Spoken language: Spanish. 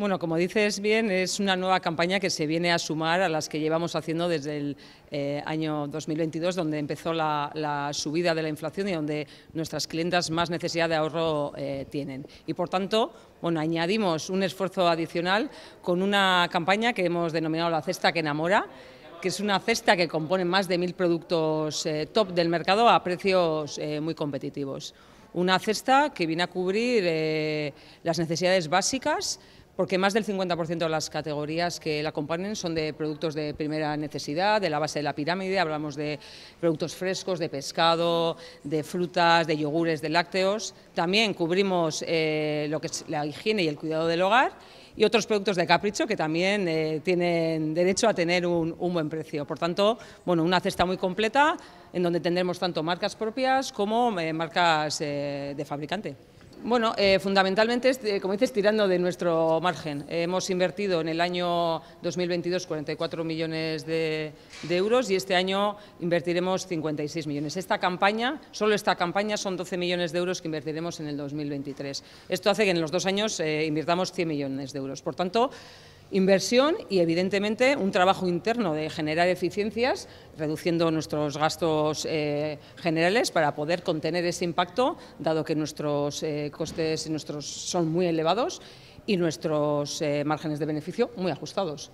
Bueno, como dices bien, es una nueva campaña que se viene a sumar a las que llevamos haciendo desde el eh, año 2022, donde empezó la, subida de la inflación y donde nuestras clientas más necesidad de ahorro eh, tienen. Y por tanto, bueno, añadimos un esfuerzo adicional con una campaña que hemos denominado la cesta que enamora que es una cesta que compone más de mil productos eh, top del mercado a precios muy competitivos. Una cesta que viene a cubrir las necesidades básicas porque más del 50% de las categorías que la componen son de productos de primera necesidad, de la base de la pirámide, hablamos de productos frescos, de pescado, de frutas, de yogures, de lácteos. También cubrimos eh, lo que es la higiene y el cuidado del hogar y otros productos de capricho que también eh, tienen derecho a tener un, buen precio. Por tanto, bueno, una cesta muy completa en donde tendremos tanto marcas propias como eh, marcas de fabricante. Bueno, eh, fundamentalmente, eh, como dices, tirando de nuestro margen. hemos invertido en el año 2022 44 millones de, euros y este año invertiremos 56 millones. Esta campaña, solo esta campaña, son 12 millones de euros que invertiremos en el 2023. Esto hace que en los dos años eh, invirtamos 100 millones de euros. Por tanto, inversión y, evidentemente, un trabajo interno de generar eficiencias, reduciendo nuestros gastos eh, generales para poder contener ese impacto, dado que nuestros eh, costes son muy elevados y nuestros eh, márgenes de beneficio muy ajustados.